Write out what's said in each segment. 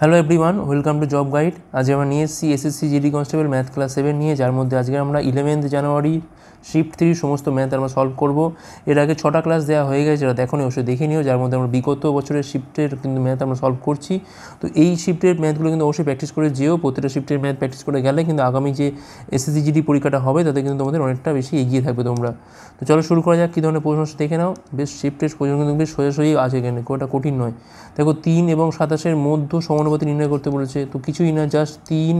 hello everyone welcome to job guide আজ আমরা নিয়ে SC SSC GD constable math class seven নিয়ে যার মধ্যে আজকে আমরা ইলেভেন্থ জানুয়ারি শিফট থ্রি সমস্ত ম্যাথ আমরা সলভ করব এর আগে ছটা ক্লাস দেওয়া হয়ে গেছে যেটা দেখো অবশ্যই দেখে নিও যার মধ্যে আমরা বিগত বছরের শিফটের কিন্তু ম্যাথ আমরা সলভ করছি তো এই শিফটের ম্যাথগুলো কিন্তু অবশ্যই প্র্যাকটিস করে যেও প্রতিটা শিফটের ম্যাথ প্র্যাকটিস করে গেলে কিন্তু আগামী যে এসএসসি জিডি পরীক্ষাটা হবে তাতে কিন্তু তোমাদের অনেকটা বেশি এগিয়ে থাকবে তোমরা তো চলো শুরু করা যাক কী ধরনের প্রশ্ন দেখে নাও বেশ শিফটের প্রশ্ন কিন্তু বেশ সোজাসুজি আছে এখানে কোটা কঠিন নয় দেখো তিন এবং সাতাশের মধ্য সমান সমানুপাতি নির্ণয় করতে বলেছে তো কিছুই না জাস্ট তিন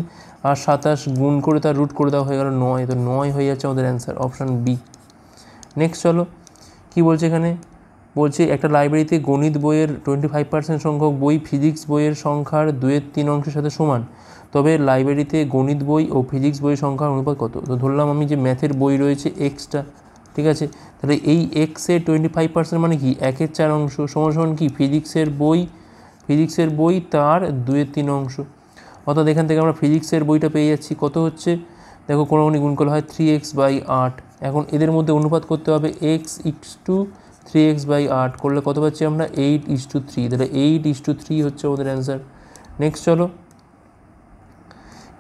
আর সাতাশ গুণ করে তার রুট করে দেওয়া হয়ে গেল নয় তো নয় হয়ে যাচ্ছে আমাদের অ্যান্সার অপশান বি নেক্সট চলো কি বলছে এখানে বলছে একটা লাইব্রেরিতে গণিত বইয়ের টোয়েন্টি ফাইভ পার্সেন্ট সংখ্যক বই ফিজিক্স বইয়ের সংখ্যার দুয়ের তিন অংশের সাথে সমান তবে লাইব্রেরিতে গণিত বই ও ফিজিক্স বইয়ের সংখ্যার অনুপাত কত তো ধরলাম আমি যে ম্যাথের বই রয়েছে এক্সটা ঠিক আছে তাহলে এই এক্সের টোয়েন্টি ফাইভ পার্সেন্ট মানে কি একের চার অংশ সমান সমান কি ফিজিক্সের বই ফিজিক্সের বই তার দুয়ে তিন অংশ অর্থাৎ এখান থেকে আমরা ফিজিক্সের বইটা পেয়ে যাচ্ছি কত হচ্ছে দেখো কোনো গুণ করলে হয় থ্রি এক্স বাই আট এখন এদের মধ্যে অনুপাত করতে হবে x is to three x by আট করলে কত পাচ্ছি আমরা এইট ইস টু থ্রি তাহলে এইট ইস টু থ্রি হচ্ছে আমাদের অ্যান্সার নেক্সট চলো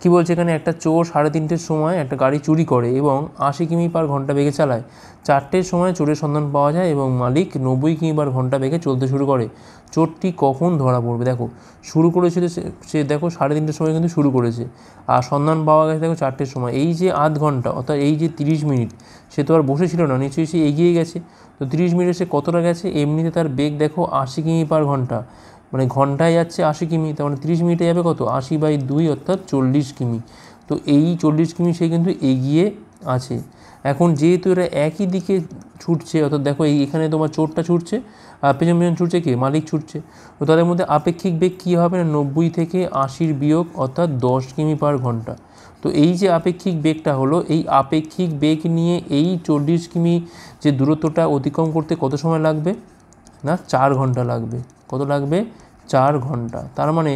কি বলছে এখানে একটা চোর সাড়ে তিনটের সময় একটা গাড়ি চুরি করে এবং আশি কিমি পার ঘন্টা বেগে চালায় চারটের সময় চোরের সন্ধান পাওয়া যায় এবং মালিক নব্বই কিমি পার ঘন্টা বেগে চলতে শুরু করে চোরটি কখন ধরা পড়বে দেখো শুরু করেছিল সে দেখো সাড়ে তিনটের সময় কিন্তু শুরু করেছে আর সন্ধান পাওয়া গেছে দেখো চারটের সময় এই যে আধ ঘন্টা অর্থাৎ এই যে তিরিশ মিনিট সে তো আর বসেছিল না নিশ্চয়ই সে এগিয়ে গেছে তো তিরিশ মিনিটে সে কতটা গেছে এমনিতে তার বেগ দেখো আশি কিমি পার ঘন্টা মানে ঘন্টায় যাচ্ছে আশি কিমি তার মানে তিরিশ মিনিটে যাবে কত আশি বাই দুই অর্থাৎ চল্লিশ কিমি তো এই চল্লিশ কিমি সে কিন্তু এগিয়ে আছে এখন যেহেতু এরা একই দিকে ছুটছে অর্থাৎ দেখো এই এখানে তোমার চোরটা ছুটছে আর পেছন পেছন ছুটছে কে মালিক ছুটছে তো তাদের মধ্যে আপেক্ষিক বেগ কী হবে না নব্বই থেকে আশির বিয়োগ অর্থাৎ দশ কিমি পার ঘন্টা তো এই যে আপেক্ষিক বেগটা হলো এই আপেক্ষিক বেগ নিয়ে এই চল্লিশ কিমি যে দূরত্বটা অতিক্রম করতে কত সময় লাগবে না চার ঘন্টা লাগবে কত লাগবে চার ঘন্টা তার মানে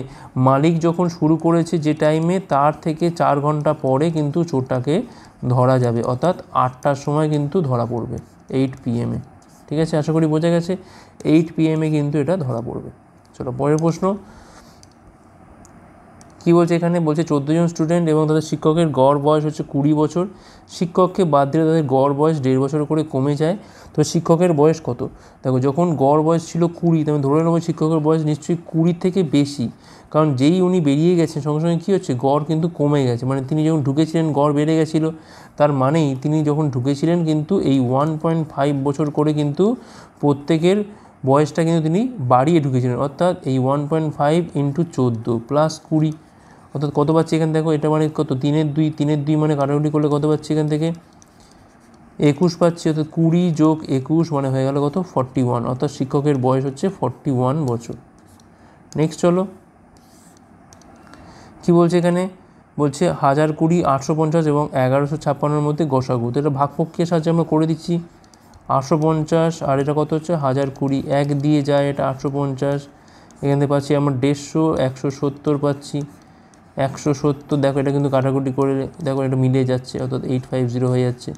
মালিক যখন শুরু করেছে যে টাইমে তার থেকে চার ঘন্টা পরে কিন্তু চোরটাকে ধরা যাবে অর্থাৎ আটটার সময় কিন্তু ধরা পড়বে এইট পিএমে ঠিক আছে আশা করি বোঝা গেছে এইট পিএমে কিন্তু এটা ধরা পড়বে চলো পরের প্রশ্ন কি বলছে এখানে বলছে চোদ্দো জন স্টুডেন্ট এবং তাদের শিক্ষকের গড় বয়স হচ্ছে কুড়ি বছর শিক্ষককে বাদ দিলে তাদের গড় বয়স দেড় বছর করে কমে যায় তো শিক্ষকের বয়স কত দেখো যখন গড় বয়স ছিল কুড়ি তখন ধরে নেবো শিক্ষকের বয়স নিশ্চয়ই কুড়ির থেকে বেশি কারণ যেই উনি বেরিয়ে গেছেন সঙ্গে সঙ্গে কী হচ্ছে গড় কিন্তু কমে গেছে মানে তিনি যখন ঢুকেছিলেন গড় বেড়ে গেছিলো তার মানেই তিনি যখন ঢুকেছিলেন কিন্তু এই ওয়ান পয়েন্ট ফাইভ বছর করে কিন্তু প্রত্যেকের বয়সটা কিন্তু তিনি বাড়িয়ে ঢুকেছিলেন অর্থাৎ এই ওয়ান পয়েন্ট ফাইভ ইন্টু চোদ্দো প্লাস কুড়ি অর্থাৎ কত পাচ্ছি এখান দেখো এটা মানে কত তিনের দুই তিনের দুই মানে কাটাকুটি করলে কত পাচ্ছি এখান থেকে একুশ পাচ্ছি অর্থাৎ কুড়ি যোগ একুশ মানে হয়ে গেল কত ফর্টি ওয়ান অর্থাৎ শিক্ষকের বয়স হচ্ছে ফর্টি ওয়ান বছর নেক্সট চলো কি বলছে এখানে বলছে হাজার কুড়ি আটশো পঞ্চাশ এবং এগারোশো ছাপ্পান্নর মধ্যে গোসাগু তো এটা ভাগপক্ষের সাহায্যে আমরা করে দিচ্ছি আটশো পঞ্চাশ আর এটা কত হচ্ছে হাজার কুড়ি এক দিয়ে যায় এটা আটশো পঞ্চাশ এখান থেকে পাচ্ছি আমরা দেড়শো একশো সত্তর পাচ্ছি একশো সত্তর দেখো এটা কিন্তু কাটাকুটি করে দেখো এটা মিলে যাচ্ছে অর্থাৎ এইট ফাইভ জিরো হয়ে যাচ্ছে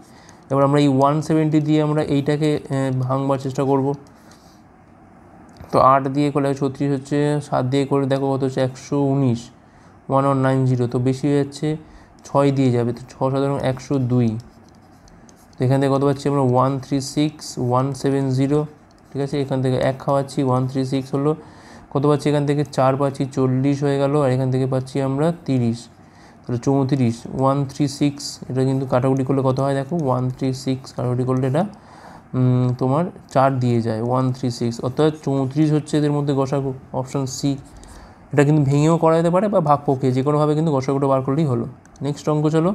এবার আমরা এই ওয়ান সেভেন্টি দিয়ে আমরা এইটাকে ভাঙবার চেষ্টা করব তো আট দিয়ে করলে ছত্রিশ হচ্ছে সাত দিয়ে করে দেখো কত হচ্ছে একশো উনিশ ওয়ান ওয়ান নাইন জিরো তো বেশি হয়ে যাচ্ছে ছয় দিয়ে যাবে তো ছ সাধারণ একশো দুই তো এখান থেকে কত পাচ্ছি আমরা one three six one seven zero ঠিক আছে এখান থেকে এক খাওয়াচ্ছি ওয়ান থ্রি সিক্স হলো কত পাচ্ছি এখান থেকে চার পাচ্ছি চল্লিশ হয়ে গেল আর এখান থেকে পাচ্ছি আমরা তিরিশ তাহলে চৌত্রিশ ওয়ান থ্রি সিক্স এটা কিন্তু কাটাকুটি করলে কত হয় দেখো ওয়ান থ্রি সিক্স কাটাকুটি করলে এটা তোমার চার দিয়ে যায় ওয়ান থ্রি সিক্স অর্থাৎ চৌত্রিশ হচ্ছে এদের মধ্যে গসাগু অপশান সি এটা কিন্তু ভেঙেও করা যেতে পারে বা ভাগ পক্ষে যে কোনোভাবে কিন্তু গসাগুটা বার করলেই হলো নেক্সট অঙ্ক চলো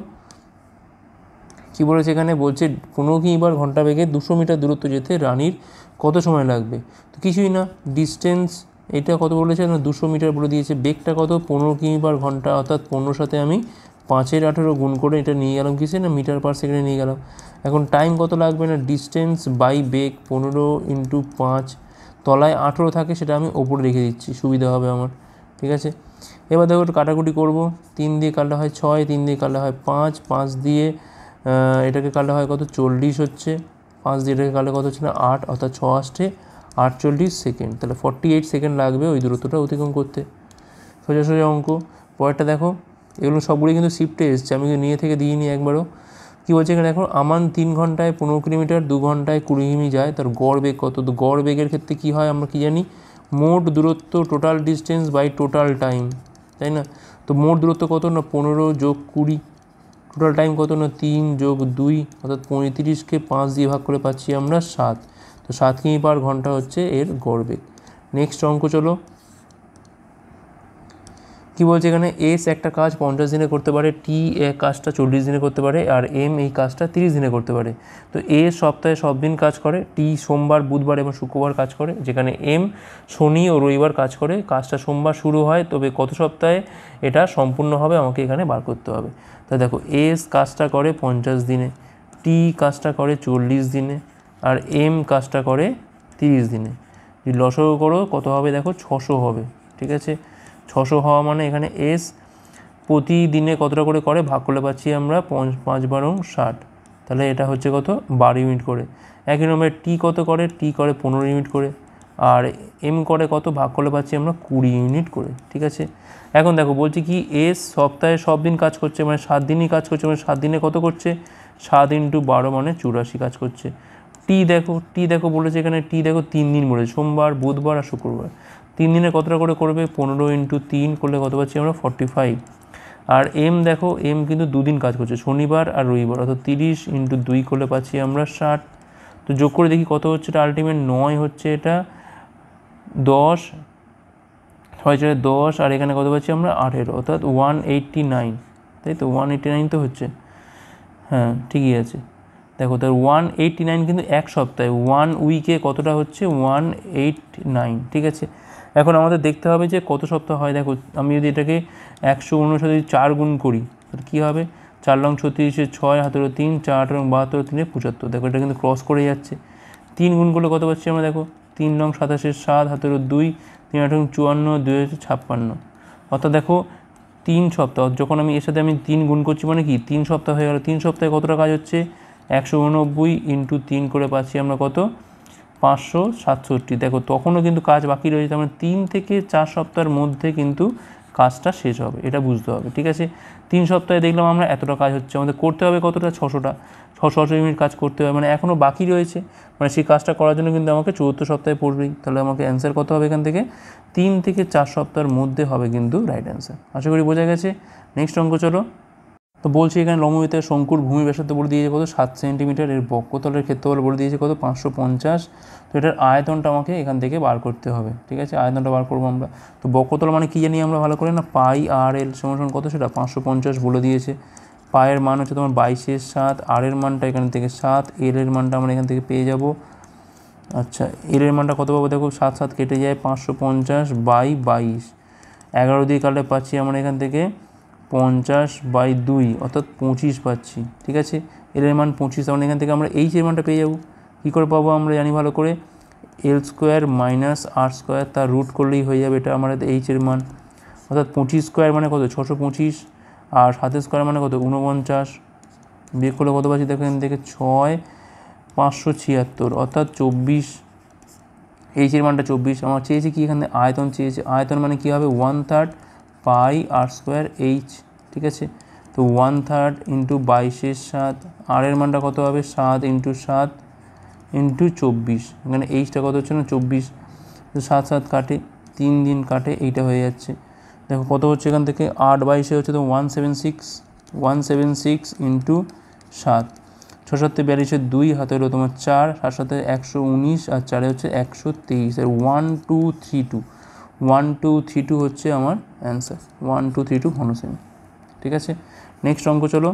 কী বলেছে এখানে বলছে কোনো কিবার ঘন্টা বেগে দুশো মিটার দূরত্ব যেতে রানির কত সময় লাগবে তো কিছুই না ডিস্টেন্স এটা কত বলেছে না দুশো মিটার বলে দিয়েছে বেগটা কত পনেরো কিমি পার ঘন্টা অর্থাৎ পনেরোর সাথে আমি পাঁচের আঠেরো গুণ করে এটা নিয়ে গেলাম কিসে না মিটার পার সেকেন্ডে নিয়ে গেলাম এখন টাইম কত লাগবে না ডিস্টেন্স বাই বেগ পনেরো ইন্টু পাঁচ তলায় আঠেরো থাকে সেটা আমি ওপরে রেখে দিচ্ছি সুবিধা হবে আমার ঠিক আছে এবার দেখো কাটাকুটি করব তিন দিয়ে কালটা হয় ছয় তিন দিয়ে কালটা হয় পাঁচ পাঁচ দিয়ে এটাকে কালটা হয় কত চল্লিশ হচ্ছে পাঁচ দিয়ে এটাকে কাটলে কত হচ্ছে না আট অর্থাৎ ছ আসছে আটচল্লিশ সেকেন্ড তাহলে ফর্টি এইট সেকেন্ড লাগবে ওই দূরত্বটা অতিক্রম করতে সোজা সোজা অঙ্ক পরেরটা দেখো এগুলো সবগুলোই কিন্তু শিফটে এসছে আমি নিয়ে থেকে দিইনি একবারও কী বলছে এখানে দেখো আমান তিন ঘন্টায় পনেরো কিলোমিটার দু ঘন্টায় কুড়ি কিমি যায় তার গড় বেগ কত তো গড় বেগের ক্ষেত্রে কী হয় আমরা কী জানি মোট দূরত্ব total distance by total time তাই না তো মোট দূরত্ব কত না পনেরো যোগ কুড়ি টোটাল টাইম কত না তিন যোগ দুই অর্থাৎ পঁয়ত্রিশকে পাঁচ দিয়ে ভাগ করে পাচ্ছি আমরা সাত তো সাত কিমি পার ঘন্টা হচ্ছে এর গর্বে নেক্সট অঙ্ক চলো কি বলছে এখানে এস একটা কাজ পঞ্চাশ দিনে করতে পারে টি কাজটা চল্লিশ দিনে করতে পারে আর এম এই কাজটা তিরিশ দিনে করতে পারে তো এ সপ্তাহে সব দিন কাজ করে টি সোমবার বুধবার এবং শুক্রবার কাজ করে যেখানে এম শনি ও রবিবার কাজ করে কাজটা সোমবার শুরু হয় তবে কত সপ্তাহে এটা সম্পূর্ণ হবে আমাকে এখানে বার করতে হবে তা দেখো এস কাজটা করে পঞ্চাশ দিনে টি কাজটা করে চল্লিশ দিনে আর এম কাজটা করে তিরিশ দিনে যদি লসও করো কত হবে দেখো ছশো হবে ঠিক আছে ছশো হওয়া মানে এখানে এস প্রতিদিনে কতটা করে করে ভাগ করলে পাচ্ছি আমরা পঞ্চ পাঁচ বারো ষাট তাহলে এটা হচ্ছে কত বারো ইউনিট করে একই নম্বরে টি কত করে টি করে পনেরো ইউনিট করে আর এম করে কত ভাগ করলে পাচ্ছি আমরা কুড়ি ইউনিট করে ঠিক আছে এখন দেখো বলছি কি এস সপ্তাহে সব দিন কাজ করছে মানে সাত দিনই কাজ করছে মানে সাত দিনে কত করছে সাত ইন্টু বারো মানে চুরাশি কাজ করছে টি দেখো টি দেখো বলেছে এখানে টি দেখো তিন দিন বলেছে সোমবার বুধবার আর শুক্রবার তিন দিনে কতটা করে করবে পনেরো ইন্টু তিন করলে কত পাচ্ছি আমরা ফর্টি ফাইভ আর এম দেখো এম কিন্তু দুদিন কাজ করছে শনিবার আর রবিবার অর্থাৎ তিরিশ ইন্টু দুই করলে পাচ্ছি আমরা ষাট তো যোগ করে দেখি কত হচ্ছে এটা আলটিমেট নয় হচ্ছে এটা দশ ছয় ছয় দশ আর এখানে কত পাচ্ছি আমরা আঠেরো অর্থাৎ ওয়ান এইট্টি নাইন তাই তো ওয়ান এইট্টি নাইন তো হচ্ছে হ্যাঁ ঠিকই আছে দেখো তার ওয়ান এইটটি নাইন কিন্তু এক সপ্তাহে ওয়ান উইকে কতটা হচ্ছে ওয়ান এইট নাইন ঠিক আছে এখন আমাদের দেখতে হবে যে কত সপ্তাহ হয় দেখো আমি যদি এটাকে একশো উনিশ যদি চার গুণ করি তাহলে কী হবে চার লং ছত্রিশে ছয় হাতেরো তিন চার আঠারো বাহাত্তর তিনে পঁচাত্তর দেখো এটা কিন্তু ক্রস করে যাচ্ছে তিন গুণ করলে কত পাচ্ছি আমরা দেখো তিন নং সাতাশের সাত হাতেরো দুই তিন আঠারো চুয়ান্ন দুই হচ্ছে ছাপ্পান্ন অর্থাৎ দেখো তিন সপ্তাহ যখন আমি এর সাথে আমি তিন গুণ করছি মানে কি তিন সপ্তাহ হয়ে গেল তিন সপ্তাহে কতটা কাজ হচ্ছে একশো উননব্বই ইন্টু তিন করে পাচ্ছি আমরা কত পাঁচশো সাতষট্টি দেখো তখনও কিন্তু কাজ বাকি রয়েছে তার মানে তিন থেকে চার সপ্তাহের মধ্যে কিন্তু কাজটা শেষ হবে এটা বুঝতে হবে ঠিক আছে তিন সপ্তাহে দেখলাম আমরা এতটা কাজ হচ্ছে আমাদের করতে হবে কতটা ছশোটা ছশো ইউনিট কাজ করতে হবে মানে এখনও বাকি রয়েছে মানে সেই কাজটা করার জন্য কিন্তু আমাকে চতুর্থ সপ্তাহে পড়বেই তাহলে আমাকে অ্যান্সার কত হবে এখান থেকে তিন থেকে চার সপ্তাহের মধ্যে হবে কিন্তু রাইট অ্যান্সার আশা করি বোঝা গেছে নেক্সট অঙ্ক চলো তো বলছি এখানে লম্বিতার শঙ্কুর ভূমি ব্যাসার্ধ বলে দিয়েছে কত সাত সেন্টিমিটার এর বক্ষতলের ক্ষেত্রফল বলে দিয়েছে কত পাঁচশো পঞ্চাশ তো এটার আয়তনটা আমাকে এখান থেকে বার করতে হবে ঠিক আছে আয়তনটা বার করবো আমরা তো বক্ষতল মানে কী জানি আমরা ভালো করে না পাই আর এল সমসন কত সেটা পাঁচশো পঞ্চাশ বলে দিয়েছে পায়ের মান হচ্ছে তোমার বাইশের সাত আর এর মানটা এখান থেকে সাত এল এর মানটা আমরা এখান থেকে পেয়ে যাব আচ্ছা এল এর মানটা কত পাবো দেখো সাত সাত কেটে যায় পাঁচশো পঞ্চাশ বাই বাইশ এগারো দিয়ে কালে পাচ্ছি আমরা এখান থেকে পঞ্চাশ বাই দুই অর্থাৎ পঁচিশ পাচ্ছি ঠিক আছে এর মান পঁচিশ তখন মানে এখান থেকে আমরা এইচ এর মানটা পেয়ে যাবো কী করে পাবো আমরা জানি ভালো করে L square minus R square তার রুট করলেই হয়ে যাবে এটা আমাদের এইচ এর মান অর্থাৎ পঁচিশ স্কোয়ার মানে কত ছশো পঁচিশ আর সাতের স্কোয়ার মানে কত ঊনপঞ্চাশ বিয়োগ করলে কত পাচ্ছি দেখো এখান থেকে ছয় পাঁচশো ছিয়াত্তর অর্থাৎ চব্বিশ এইচের মানটা চব্বিশ আমার চেয়েছে কি এখানে আয়তন চেয়েছে আয়তন মানে কী হবে one third pi R square H ঠিক আছে তো ওয়ান থার্ড ইন্টু বাইশের সাত আরের মানটা কত হবে সাত ইন্টু সাত ইন্টু চব্বিশ মানে এইচটা কত হচ্ছে না চব্বিশ তো সাত সাত কাটে তিন দিন কাটে এইটা হয়ে যাচ্ছে দেখো কত হচ্ছে এখান থেকে আট বাইশে হচ্ছে তো one seven six one seven six into সাত ছ সাতে বিয়াল্লিশে দুই হাতে হলো তোমার চার সাত সাথে একশো উনিশ আর চারে হচ্ছে একশো তেইশ আর one two three two one two three two হচ্ছে আমার answer one two three two ঘনসেমি ঠিক আছে নেক্সট অঙ্ক চলো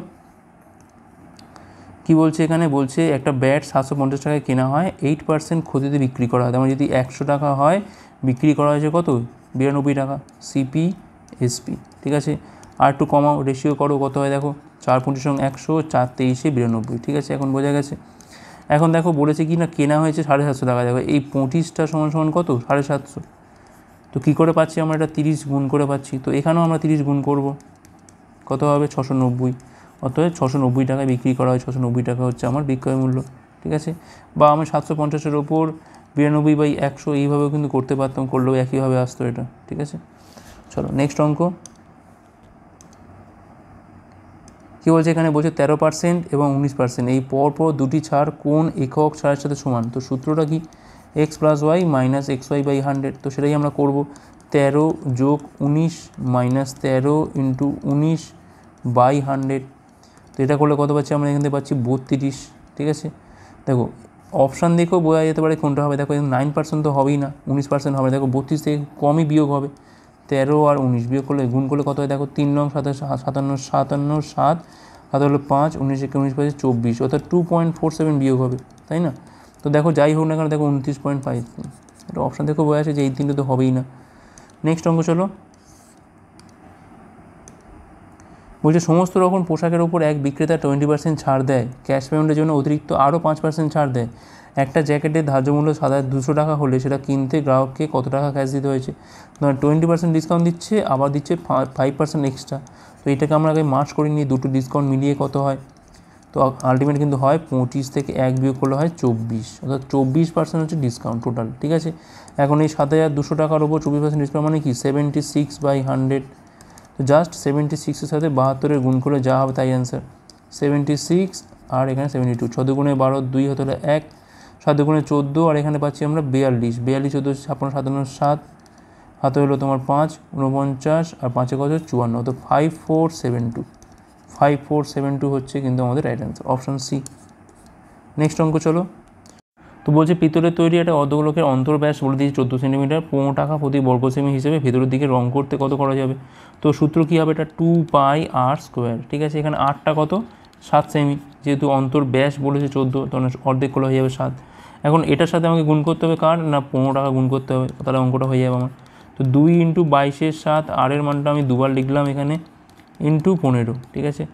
কি বলছে এখানে বলছে একটা ব্যাট সাতশো পঞ্চাশ টাকায় কেনা হয় এইট পার্সেন্ট ক্ষতিতে বিক্রি করা হয় তেমন মানে যদি একশো টাকা হয় বিক্রি করা হয়েছে কত বিরানব্বই টাকা সিপি এসপি ঠিক আছে আর একটু কমাও রেশিও করো কত হয় দেখো চার পঞ্চাশ সঙ্গে একশো চার তেইশে বিরানব্বই ঠিক আছে এখন বোঝা গেছে এখন দেখো বলেছে কি না কেনা হয়েছে সাড়ে সাতশো টাকা দেখো এই পঁচিশটা সমান সমান কত সাড়ে সাতশো তো কী করে পাচ্ছি আমরা এটা তিরিশ গুণ করে পাচ্ছি তো এখানেও আমরা তিরিশ গুণ করব কত হবে ছশো নব্বই অর্থাৎ ছশো নব্বই টাকায় বিক্রি করা হয় ছশো নব্বই টাকা হচ্ছে আমার বিক্রয় মূল্য ঠিক আছে বা আমি সাতশো পঞ্চাশের ওপর বিরানব্বই বাই একশো এইভাবেও কিন্তু করতে পারতাম করলেও একইভাবে আসতো এটা ঠিক আছে চলো নেক্সট অঙ্ক কী বলছে এখানে বলছে তেরো পার্সেন্ট এবং উনিশ পার্সেন্ট এই পরপর দুটি ছাড় কোন একক ছাড়ের সাথে সমান তো সূত্রটা কি x plus y minus x y by hundred তো সেটাই আমরা করব তেরো যোগ উনিশ মাইনাস তেরো ইন্টু উনিশ বাই হান্ড্রেড তো এটা করলে কত পাচ্ছি আমরা এখান থেকে পাচ্ছি বত্রিশ ঠিক আছে দেখো অপশান দেখেও বোঝা যেতে পারে কোনটা হবে দেখো নাইন পার্সেন্ট তো হবেই না উনিশ পার্সেন্ট হবে দেখো বত্রিশ থেকে কমই বিয়োগ হবে তেরো আর উনিশ বিয়োগ করলে গুণ করলে কত হয় দেখো তিন নং সাতাশ সাতান্ন সাতান্ন সাত সাত হলো পাঁচ উনিশ একে উনিশ পাঁচে চব্বিশ অর্থাৎ টু পয়েন্ট ফোর সেভেন বিয়োগ হবে তাই না তো দেখো যাই হোক না কেন দেখো উনত্রিশ পয়েন্ট ফাইভ এটা অপশান দেখো বয়ে আছে যে এই তিনটে তো হবেই না নেক্সট অঙ্ক চলো বলছে সমস্ত রকম পোশাকের ওপর এক বিক্রেতা টোয়েন্টি পার্সেন্ট ছাড় দেয় ক্যাশ পেমেন্টের জন্য অতিরিক্ত আরও পাঁচ পার্সেন্ট ছাড় দেয় একটা জ্যাকেটের ধার্য মূল্য সাদা দুশো টাকা হলে সেটা কিনতে গ্রাহককে কত টাকা ক্যাশ দিতে হয়েছে টোয়েন্টি পার্সেন্ট ডিসকাউন্ট দিচ্ছে আবার দিচ্ছে ফাইভ পার্সেন্ট এক্সট্রা তো এটাকে আমরা আগে মার্চ করে নিয়ে দুটো ডিসকাউন্ট মিলিয়ে কত হয় তো আলটিমেট কিন্তু হয় পঁচিশ থেকে এক বিয়োগ করলে হয় চব্বিশ অর্থাৎ চব্বিশ পার্সেন্ট হচ্ছে ডিসকাউন্ট টোটাল ঠিক আছে এখন এই সাত হাজার দুশো টাকার উপর চব্বিশ পার্সেন্ট ডিসকাউন্ট মানে কি সেভেন্টি সিক্স বাই হান্ড্রেড তো জাস্ট সেভেন্টি সিক্সের সাথে বাহাত্তরের গুণ করলে যা হবে তাই অ্যান্সার সেভেন্টি সিক্স আর এখানে সেভেন্টি টু ছদু গুণে বারো দুই হতে হলে এক সাত গুণে চোদ্দো আর এখানে পাচ্ছি আমরা বিয়াল্লিশ বিয়াল্লিশ চোদ্দো ছাপ্পান্ন সাতান্ন সাত হাতে হলো তোমার পাঁচ উনপঞ্চাশ আর পাঁচে কত চুয়ান্ন তো five four seven two five four seven two হচ্ছে কিন্তু আমাদের right answer option C next অঙ্ক চলো তো বলছে পিতলের তৈরি একটা অর্ধগোলকের অন্তর্ব্যাস বলে দিয়েছে চোদ্দো সেন্টিমিটার পনেরো টাকা প্রতি বর্গ সেমি হিসেবে ভেতরের দিকে রং করতে কত করা যাবে তো সূত্র কী হবে এটা টু পাই আর স্কোয়ার ঠিক আছে এখানে আটটা কত সাত সেমি যেহেতু অন্তর্ব্যাস বলেছে চোদ্দো তখন অর্ধেক করলে হয়ে যাবে সাত এখন এটার সাথে আমাকে গুণ করতে হবে কার না পনেরো টাকা গুণ করতে হবে তাহলে অঙ্কটা হয়ে যাবে আমার তো দুই ইন্টু বাইশের সাত আরের মানটা আমি দুবার লিখলাম এখানে ইন্টু পনেরো ঠিক আছে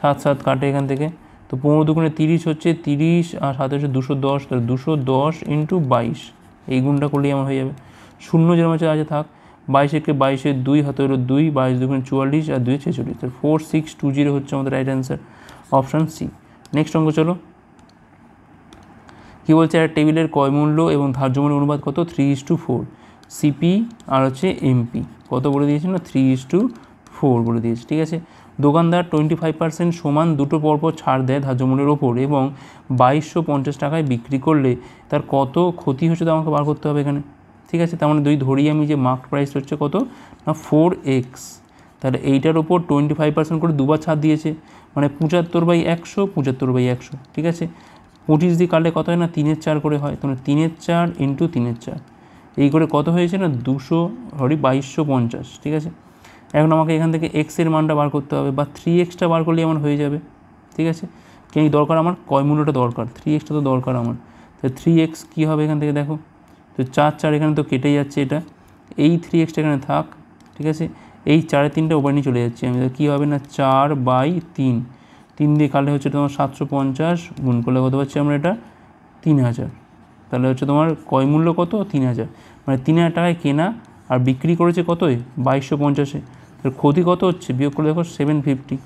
সাত সাত কাটে এখান থেকে তো পনেরো দুগুণে তিরিশ হচ্ছে তিরিশ আর সাথে হচ্ছে দুশো দশ তাহলে দুশো দশ ইন্টু বাইশ এই গুণটা করলেই আমার হয়ে যাবে শূন্য যেরকম আছে আছে থাক বাইশ একে বাইশের দুই হাতে হলো দুই বাইশ দুগুণে চুয়াল্লিশ আর দুই ছেচল্লিশ তাহলে ফোর সিক্স টু জিরো হচ্ছে আমাদের right answer option C next অঙ্ক চলো কী বলছে একটা টেবিলের কয় মূল্য এবং ধার্য মূল্য অনুপাত কত three is to four CP আর হচ্ছে এমপি কত বলে দিয়েছে না থ্রি ইস টু ফোর বলে দিয়েছে ঠিক আছে দোকানদার টোয়েন্টি ফাইভ পার্সেন্ট সমান দুটো পরপর ছাড় দেয় ধার্য ওপর এবং বাইশশো পঞ্চাশ টাকায় বিক্রি করলে তার কত ক্ষতি হচ্ছে তা আমাকে বার করতে হবে এখানে ঠিক আছে তার মানে দুই ধরি আমি যে মার্ক প্রাইস হচ্ছে কত না ফোর এক্স তাহলে এইটার ওপর টোয়েন্টি ফাইভ পার্সেন্ট করে দুবার ছাড় দিয়েছে মানে পঁচাত্তর বাই একশো পঁচাত্তর বাই একশো ঠিক আছে পঁচিশ দিয়ে কাটলে কত হয় না তিনের চার করে হয় তাহলে মানে তিনের চার ইন্টু তিনের চার এই করে কত হয়েছে না দুশো সরি বাইশশো পঞ্চাশ ঠিক আছে এখন আমাকে এখান থেকে এক্সের মানটা বার করতে হবে বা থ্রি এক্সটা বার করলে আমার হয়ে যাবে ঠিক আছে কেন দরকার আমার কয় মূল্যটা দরকার থ্রি এক্সটা তো দরকার আমার তো থ্রি এক্স কী হবে এখান থেকে দেখো তো চার চার এখানে তো কেটে যাচ্ছে এটা এই থ্রি এক্সটা এখানে থাক ঠিক আছে এই চারে তিনটা ওপার নিয়ে চলে যাচ্ছে আমি কী হবে না চার বাই তিন তিন দিয়ে কালে হচ্ছে তোমার সাতশো পঞ্চাশ গুণ করলে কত পাচ্ছি আমরা এটা তিন হাজার তাহলে হচ্ছে তোমার কয় মূল্য কত তিন হাজার মানে তিন হাজার টাকায় কেনা আর বিক্রি করেছে কতই বাইশশো পঞ্চাশে ক্ষতি কত হচ্ছে বিয়োগ করে দেখো সেভেন ফিফটি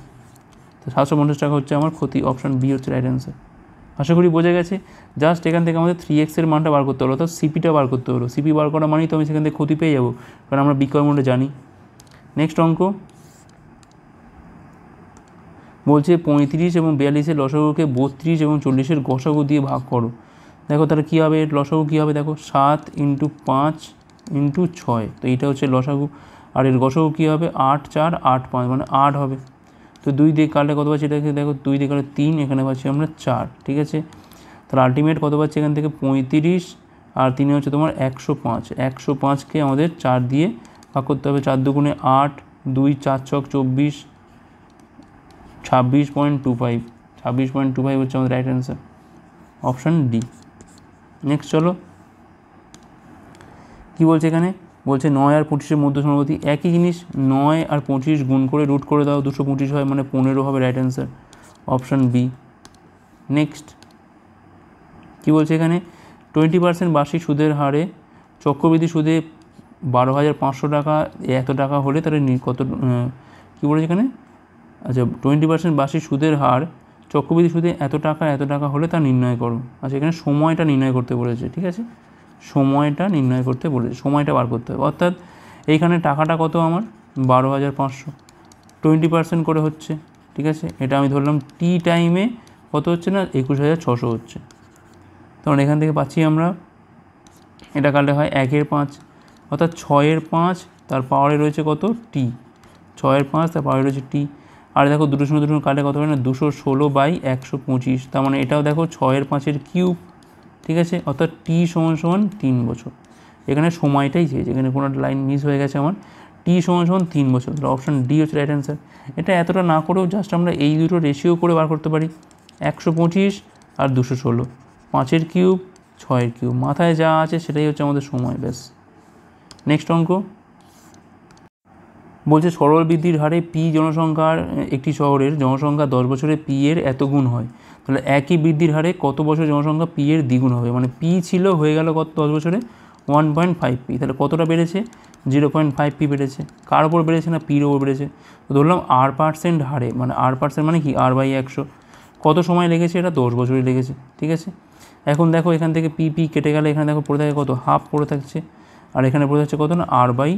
তো সাতশো পঞ্চাশ টাকা হচ্ছে আমার ক্ষতি অপশান বি হচ্ছে রাইট অ্যান্সার আশা করি বোঝা গেছে জাস্ট এখান থেকে আমাদের থ্রি এক্সের মানটা বার করতে হলো অর্থাৎ সিপিটা বার করতে হলো সিপি বার করা মানেই তো আমি সেখান থেকে ক্ষতি পেয়ে যাবো কারণ আমরা বিক্রয় মূল্য জানি নেক্সট অঙ্ক বলছে পঁয়ত্রিশ এবং বিয়াল্লিশের লসাগুকে বত্রিশ এবং চল্লিশের গসাগু দিয়ে ভাগ করো দেখো তাহলে কী হবে লসাগু কী হবে দেখো সাত ইন্টু পাঁচ ইন্টু ছয় তো এইটা হচ্ছে লসাগু আর এর গসও কী হবে আট চার আট পাঁচ মানে আট হবে তো দুই দিয়ে কাটলে কত পাচ্ছি এটা দেখো দুই দিয়ে কাটলে তিন এখানে পাচ্ছি আমরা চার ঠিক আছে তাহলে আলটিমেট কত পাচ্ছি এখান থেকে পঁয়ত্রিশ আর তিনে হচ্ছে তোমার একশো পাঁচ একশো পাঁচকে আমাদের চার দিয়ে ভাগ করতে হবে চার দুগুণে আট দুই চার ছক চব্বিশ ছাব্বিশ পয়েন্ট টু ফাইভ ছাব্বিশ পয়েন্ট টু ফাইভ হচ্ছে আমাদের right answer option D next চলো কী বলছে এখানে বলছে নয় আর পঁচিশের মধ্যে সমানুপাতি একই জিনিস নয় আর পঁচিশ গুণ করে রুট করে দাও দুশো পঁচিশ হয় মানে পনেরো হবে right answer option B next কি বলছে এখানে টোয়েন্টি পার্সেন্ট বার্ষিক সুদের হারে চক্রবৃদ্ধি সুদে বারো হাজার পাঁচশো টাকা এত টাকা হলে তাহলে কত কী বলেছে এখানে আচ্ছা টোয়েন্টি পার্সেন্ট বার্ষিক সুদের হার চক্রবৃদ্ধি সুদে এত টাকা এত টাকা হলে তা নির্ণয় করো আচ্ছা এখানে সময়টা নির্ণয় করতে বলেছে ঠিক আছে সময়টা নির্ণয় করতে বলেছে সময়টা বার করতে হবে অর্থাৎ এইখানে টাকাটা কত আমার বারো হাজার পাঁচশো টোয়েন্টি পার্সেন্ট করে হচ্ছে ঠিক আছে এটা আমি ধরলাম টি টাইমে কত হচ্ছে না একুশ হাজার ছশো হচ্ছে তখন এখান থেকে পাচ্ছি আমরা এটা কাটলে হয় একের পাঁচ অর্থাৎ ছয়ের পাঁচ তার পাওয়ারে রয়েছে কত টি ছয়ের পাঁচ তার পাওয়ারে রয়েছে টি আর দেখো দুটো শূন্য দুটো কাটলে কত হয় না দুশো ষোলো বাই একশো পঁচিশ তার মানে এটাও দেখো ছয়ের পাঁচের কিউব ঠিক আছে অর্থাৎ টি সমান সমান তিন বছর এখানে সময়টাই চেয়েছে এখানে কোনো লাইন মিস হয়ে গেছে আমার টি সমান সমান তিন বছর তাহলে অপশান ডি হচ্ছে রাইট অ্যান্সার এটা এতটা না করেও জাস্ট আমরা এই দুটো রেশিও করে বার করতে পারি একশো পঁচিশ আর দুশো ষোলো পাঁচের কিউব ছয়ের কিউব মাথায় যা আছে সেটাই হচ্ছে আমাদের সময় ব্যাস নেক্সট অঙ্ক বলছে সরল বৃদ্ধির হারে পি জনসংখ্যার একটি শহরের জনসংখ্যা দশ বছরে পি এর এত গুণ হয় তাহলে একই বৃদ্ধির হারে কত বছর জনসংখ্যা পি এর দ্বিগুণ হবে মানে পি ছিল হয়ে গেল কত দশ বছরে ওয়ান পয়েন্ট ফাইভ পি তাহলে কতটা বেড়েছে জিরো পয়েন্ট ফাইভ পি বেড়েছে কার ওপর বেড়েছে না পির ওপর বেড়েছে তো ধরলাম আর পার্সেন্ট হারে মানে আর পার্সেন্ট মানে কি আর বাই একশো কত সময় লেগেছে এটা দশ বছরই লেগেছে ঠিক আছে এখন দেখো এখান থেকে পি পি কেটে গেলে এখানে দেখো পড়ে থাকে কত হাফ পড়ে থাকছে আর এখানে পড়ে থাকছে কত না আর বাই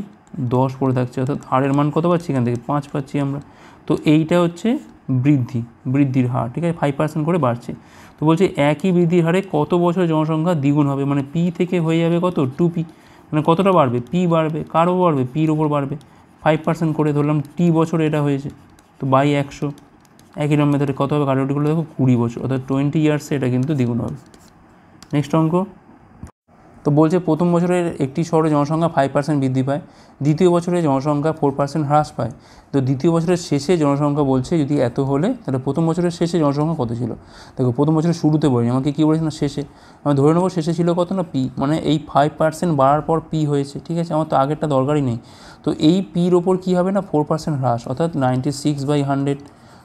দশ পড়ে থাকছে অর্থাৎ আর এর মান কত পাচ্ছি এখান থেকে পাঁচ পাচ্ছি আমরা তো এইটা হচ্ছে বৃদ্ধি বৃদ্ধির হার ঠিক আছে ফাইভ পার্সেন্ট করে বাড়ছে তো বলছে একই বৃদ্ধির হারে কত বছর জনসংখ্যা দ্বিগুণ হবে মানে পি থেকে হয়ে যাবে কত টু পি মানে কতটা বাড়বে পি বাড়বে কারও বাড়বে পির ওপর বাড়বে ফাইভ পার্সেন্ট করে ধরলাম টি বছর এটা হয়েছে তো বাই একশো একই নম্বর ধরে কত হবে কারোটিগুলো দেখো কুড়ি বছর অর্থাৎ টোয়েন্টি ইয়ার্সে এটা কিন্তু দ্বিগুণ হবে নেক্সট অঙ্ক তো বলছে প্রথম বছরের একটি শহরে জনসংখ্যা ফাইভ পার্সেন্ট বৃদ্ধি পায় দ্বিতীয় বছরে জনসংখ্যা ফোর পার্সেন্ট হ্রাস পায় তো দ্বিতীয় বছরের শেষে জনসংখ্যা বলছে যদি এত হলে তাহলে প্রথম বছরের শেষে জনসংখ্যা কত ছিল দেখো প্রথম বছরের শুরুতে বলিনি আমাকে কী বলেছে না শেষে আমি ধরে নেবো শেষে ছিল কত না পি মানে এই ফাইভ পার্সেন্ট বাড়ার পর পি হয়েছে ঠিক আছে আমার তো আগেরটা দরকারই নেই তো এই পির ওপর কী হবে না ফোর পার্সেন্ট হ্রাস অর্থাৎ নাইনটি সিক্স বাই হান্ড্রেড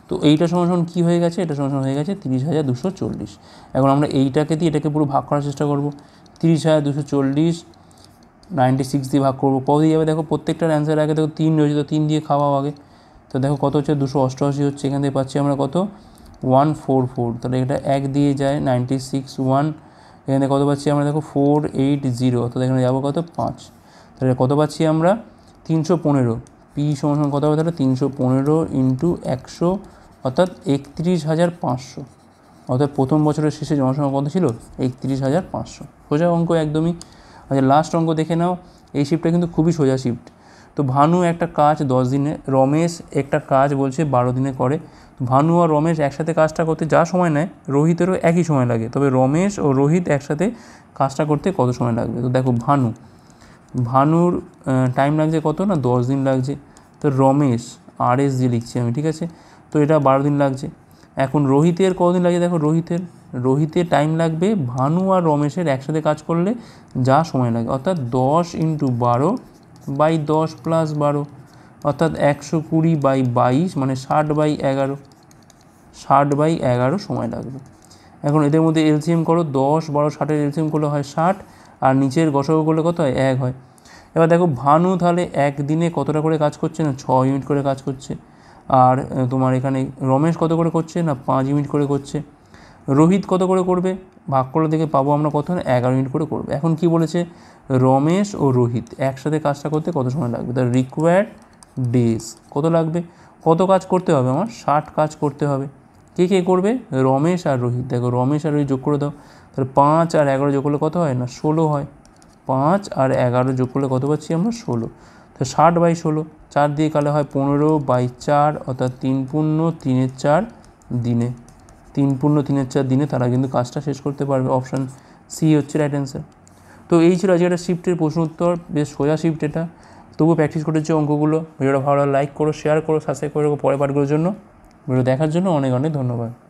তো এইটা সমান কী হয়ে গেছে এটা সমান হয়ে গেছে তিরিশ হাজার দুশো চল্লিশ এখন আমরা এইটাকে দিয়ে এটাকে পুরো ভাগ করার চেষ্টা করবো তিরিশ হাজার দুশো চল্লিশ নাইনটি সিক্স দিয়ে ভাগ করবো পাওয়া দিয়ে যাবে দেখো প্রত্যেকটার অ্যান্সার আগে দেখো তিন রয়েছে তো তিন দিয়ে খাওয়া আগে তো দেখো কত হচ্ছে দুশো অষ্টআশি হচ্ছে এখান থেকে পাচ্ছি আমরা কত ওয়ান ফোর ফোর তাহলে এটা এক দিয়ে যায় নাইনটি সিক্স ওয়ান এখান থেকে কত পাচ্ছি আমরা দেখো ফোর এইট জিরো তো এখানে যাবো কত পাঁচ তাহলে কত পাচ্ছি আমরা তিনশো পনেরো পি সমান কত হবে তাহলে তিনশো পনেরো ইন্টু একশো অর্থাৎ একত্রিশ হাজার পাঁচশো অর্থাৎ প্রথম বছরের শেষে জনসংখ্যা কত ছিল একত্রিশ হাজার পাঁচশো সোজা অঙ্ক একদমই আচ্ছা লাস্ট অঙ্ক দেখে নাও এই শিফটটা কিন্তু খুবই সোজা শিফট তো ভানু একটা কাজ দশ দিনে রমেশ একটা কাজ বলছে বারো দিনে করে তো ভানু আর রমেশ একসাথে কাজটা করতে যা সময় নেয় রোহিতেরও একই সময় লাগে তবে রমেশ ও রোহিত একসাথে কাজটা করতে কত সময় লাগবে তো দেখো ভানু ভানুর টাইম লাগছে কত না দশ দিন লাগছে তো রমেশ আর এস দিয়ে লিখছি আমি ঠিক আছে তো এটা বারো দিন লাগছে এখন রোহিতের কদিন লাগে দেখো রোহিতের রোহিতের টাইম লাগবে ভানু আর রমেশের একসাথে কাজ করলে যা সময় লাগে অর্থাৎ দশ ইন্টু বারো বাই দশ প্লাস বারো অর্থাৎ একশো কুড়ি বাই বাইশ মানে ষাট বাই এগারো ষাট বাই এগারো সময় লাগবে এখন এদের মধ্যে এলসিএম করো দশ বারো ষাটের এলসিএম করলে হয় ষাট আর নিচের গসগ করলে কত হয় এক হয় এবার দেখো ভানু তাহলে একদিনে কতটা করে কাজ করছে না ছ ইউনিট করে কাজ করছে আর তোমার এখানে রমেশ কত করে করছে না পাঁচ ইউনিট করে করছে রোহিত কত করে করবে ভাগ করে দেখে পাবো আমরা কত না এগারো ইউনিট করে করবে এখন কি বলেছে রমেশ ও রোহিত একসাথে কাজটা করতে কত সময় লাগবে তার রিকোয়ার্ড ডেজ কত লাগবে কত কাজ করতে হবে আমার ষাট কাজ করতে হবে কে কে করবে রমেশ আর রোহিত দেখো রমেশ আর রোহিত যোগ করে দাও তাহলে পাঁচ আর এগারো যোগ করলে কত হয় না ষোলো হয় পাঁচ আর এগারো যোগ করলে কত পাচ্ছি আমরা ষোলো তো ষাট বাই ষোলো চার দিয়ে কালে হয় পনেরো বাই চার অর্থাৎ তিন পূর্ণ তিনের চার দিনে তিন পূর্ণ তিনের চার দিনে তারা কিন্তু কাজটা শেষ করতে পারবে অপশান সি হচ্ছে রাইট অ্যান্সার তো এই ছিল আজকে একটা শিফটের প্রশ্ন উত্তর বেশ সোজা শিফট এটা তবুও প্র্যাকটিস করেছে অঙ্কগুলো ভিডিওটা ভালো লাইক করো শেয়ার করো সাবস্ক্রাইব করে পরে পাঠগুলোর জন্য ভিডিও দেখার জন্য অনেক অনেক ধন্যবাদ